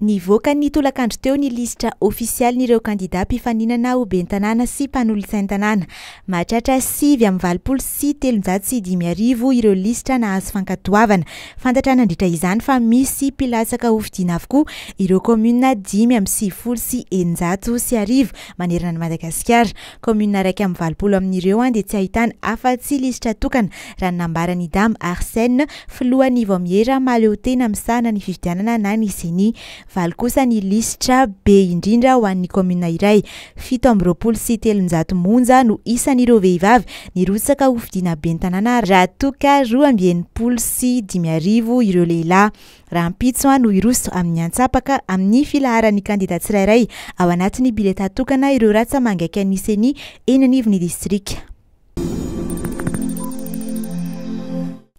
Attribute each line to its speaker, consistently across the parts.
Speaker 1: ny voaka ny tolakandro teo ny listra offisialin'ireo kandida pifaninana obentanana sy mpanolonsaintanana matatra syamnyaoo sy teloj sy iy i ireo itrnaazoknntanriraysyskakreoiyamsifo sy ejsyrimanerinany madagasikarakom raik amnny vapolo amin'ireo de tsy aitana afatsy listra okna anambaranyaaoeatesannyiiiaaana y valy kosany listra be indrindra ho an'ny kommuna iray fito am'ireopolo sy telon-jatomonja no isan'ireo vehivavy nirotsaka hofidiana be ny tanànay raha toka roa ambien'ny polosy dimy arivo ireo lehilahy raha mpitso a no iroso amin'ny antsapaka amin'ny filaharan'ny kandida tsirairay ao anatin'ny bileta atokana ireo ratsa mangaiky anisany enyanivo ny distrika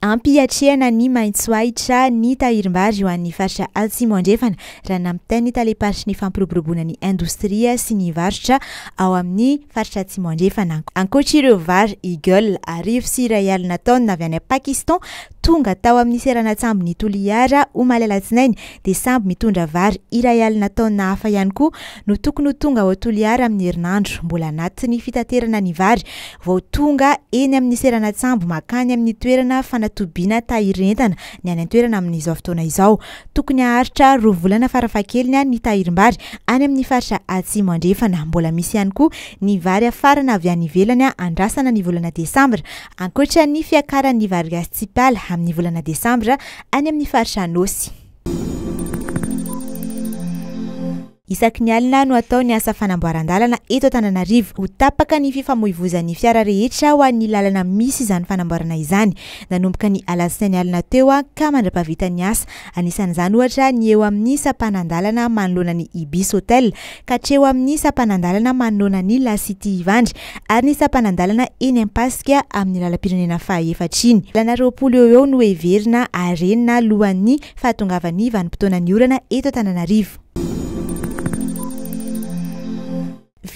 Speaker 1: ampiatreana ny maintsoaitra ny tahirim-bary io an'ny faritra tsimoandrefana raha na ami ten ny taleparitry ny fampiroboroboana ni indostria sy ny varotra ao amin'ny faritra tsimoandrefana ankotraireo vary igel arivo syrayalynataony navy any 'y pakistan ami'ny seranatsambo ny tolara omalelatsinainy desamby mitondra ary iraalinataona haaaykonotokonytongatoara aminy heriandro mbola anatiny fitaterana ny vary tonga eny amin'ny seranatsambo makanyamiytoenaeasaa nylanaembra ankotra ny fiakaranyvarygasipala amin'ny volana desembra a any amin'ny faritranosy isaky ny alina no atao ny asa fanamboarandalana eto tananarivo ho tapaka ny fifamoivozan'ny fiararehetra oany lalana misy izany fanamboarana izany nanomboka ny alasny alinateoa ka mandrapahvitanyasa anisan'zany ohtra ny eo amin'ny sampanandaana manolonanyibs te katr eo amin'ny sampanandalana manolonany lasi ianry ary ny sampanandalananmpask amin'ny lalapirenena ah eatinynaolo eo eo no everina ae o'yn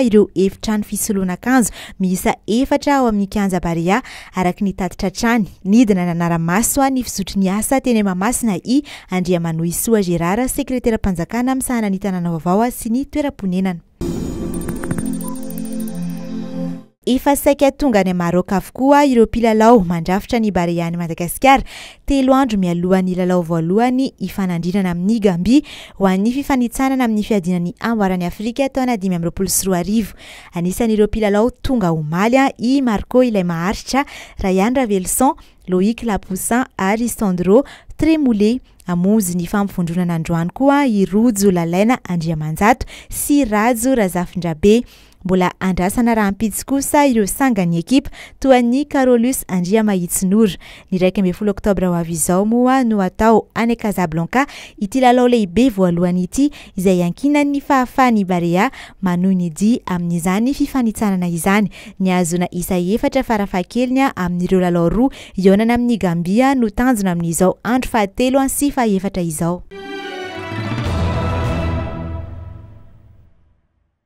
Speaker 1: ireo evitrany fisoloanakanjo miisa efatra ao amin'ny kanja baria araky ny tatitratrany nidina nanaramaso a ny fizotro ny asa teny mamasina i andria mano soa gérara secretaira mpanjakana amin'ny sahana any hitananao vavao a sy ny toeram-ponenana efa saika tonga ny marokavokoa ireo mpilalao mandrafitra ny bareahn'ny madagasikara telo andro mialohany lalao voalohany ifanandrinana amin'ny gambia ho an'nififanitsanana amin'ny fiadinany aoaran'ny afrika ataona dimy amn'roapolo sy roa arivo anisan'nyireo pilalao tonga homaly a i marko ilay maharitra ra yandra vellisan loisq lapoussin alissandro tré moulet amonzy ny famivondronanandroany ko irojo lalaina andria manjato sy rao razafindrabe bola andrasanaahampiosa ireo sanganyekitoany ls andria maitsinora nyrakyabe ftbaaoooankyaloehibeoanyzay aaaayai ami'zany fifanitsanana izanynazonaia eatraaaakenyai'realanaaaiybnotanonaaaaneo fa efatra izao